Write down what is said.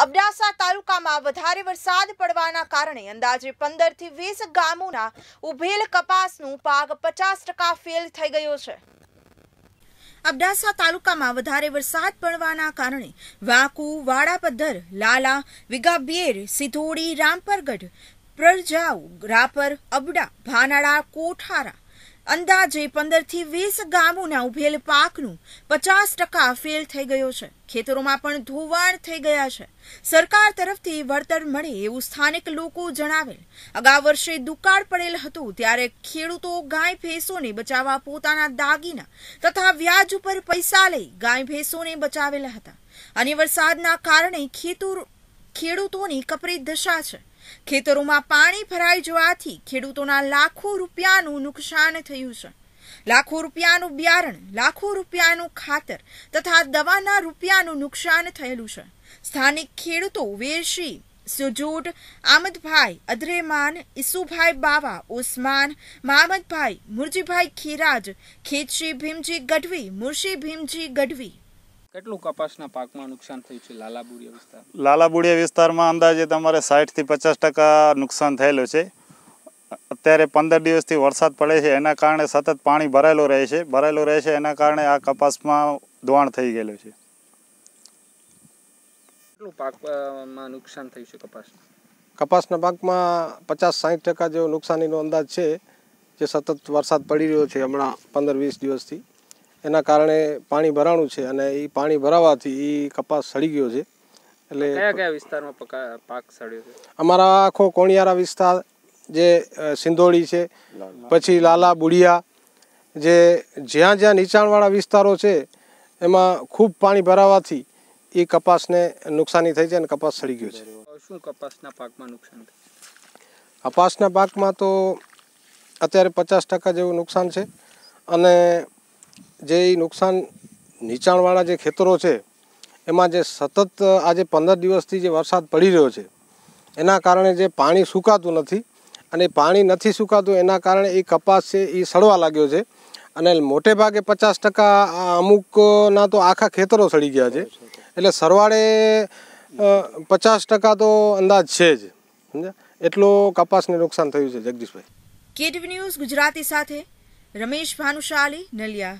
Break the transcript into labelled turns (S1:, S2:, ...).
S1: અબડાસા તાલુકામાં વધારે વરસાદ પડવાના કારણે અંદાજે પંદરથી વીસ ગામોના ઉભેલ કપાસનું પાક પચાસ ટકા ફેલ થઈ ગયો છે અબડાસા તાલુકામાં વધારે વરસાદ પડવાના કારણે વાકુ વાડાપદ્ધર લાલા વિગાબેર સિધોડી રામપરગઢ પ્રજાઉ રાપર અબડા ભાનાળા કોઠારા અંદાજે પંદરથી વીસ ગામોના ઉભેલ પાકનું પચાસ ટકા ફેલ થઈ ગયો છે ખેતરોમાં પણ ધોવાણ થઈ ગયા છે સરકાર તરફથી વળતર મળે એવું સ્થાનિક લોકો જણાવેલ અગાઉ વર્ષે દુકાળ પડેલ હતું ત્યારે ખેડૂતો ગાય ભેંસોને બચાવવા પોતાના દાગીના તથા વ્યાજ ઉપર પૈસા લઈ ગાય ભેંસોને બચાવેલા હતા અને વરસાદના કારણે ખેતૂર ખેડૂતોની કપરી દશા છે ખેતરોમાં પાણી ભરાઈ જવાથી ખેડૂતોના લાખો રૂપિયાનું નુકસાન થયું છે લાખો રૂપિયાનું બિયારણ લાખો રૂપિયાનું ખાતર તથા દવાના રૂપિયાનું નુકસાન થયેલું છે સ્થાનિક ખેડૂતો વેરશી સુજૂટ આમદભાઈ અદરેમાન ઈસુભાઈ બાવા ઉસ્માન મામદભાઈ મુરજીભાઈ ખીરાજ ખેતશી ભીમજી ગઢવી મુર્શી ભીમજી ગઢવી
S2: કેટલું કપાસના પાકમાં નુકસાન થયું છે લાલાબુડિયા વિસ્તાર
S3: લાલાબુડિયા વિસ્તારમાં અંદાજે તમારે સાઠથી પચાસ ટકા નુકસાન થયેલું છે અત્યારે પંદર દિવસથી વરસાદ પડે છે એના કારણે સતત પાણી ભરાયેલું રહે છે ભરાયેલું રહે છે એના કારણે આ કપાસમાં ધોવાણ થઈ ગયેલું છે
S2: કેટલું પાકમાં નુકસાન થયું છે કપાસ
S3: કપાસના પાકમાં પચાસ સાઠ ટકા જેવો નુકસાનીનો અંદાજ છે જે સતત વરસાદ પડી રહ્યો છે હમણાં પંદર વીસ દિવસથી એના કારણે પાણી ભરાણું છે અને એ પાણી ભરાવાથી એ કપાસ સડી ગયો છે એટલે કયા
S2: કયા વિસ્તારમાં પાક સડ્યો છે
S3: અમારા આખો કોણિયારા વિસ્તાર જે સિંધોળી છે પછી લાલા બુડિયા જે જ્યાં જ્યાં નીચાણવાળા વિસ્તારો છે એમાં ખૂબ પાણી ભરાવાથી એ કપાસને નુકસાની થઈ છે અને કપાસ સડી ગયો છે
S2: શું કપાસના પાકમાં નુકસાન
S3: કપાસના પાકમાં તો અત્યારે પચાસ ટકા જેવું નુકસાન છે અને જે નુકસાન નીચાણવાળા જે ખેતરો છે એમાં જે સતત આજે પંદર દિવસથી જે વરસાદ પડી રહ્યો છે એના કારણે જે પાણી સુકાતું નથી અને પાણી નથી સુકાતું એના કારણે એ કપાસ છે એ સડવા લાગ્યો છે અને મોટે ભાગે પચાસ ટકા અમુકના તો આખા ખેતરો સડી ગયા છે એટલે સરવાળે પચાસ ટકા તો અંદાજ છે જ એટલો કપાસને નુકસાન થયું છે જગદીશભાઈ
S1: કેટીવી ન્યૂઝ ગુજરાતી સાથે રમેશ ભાનુશાલી નલિયા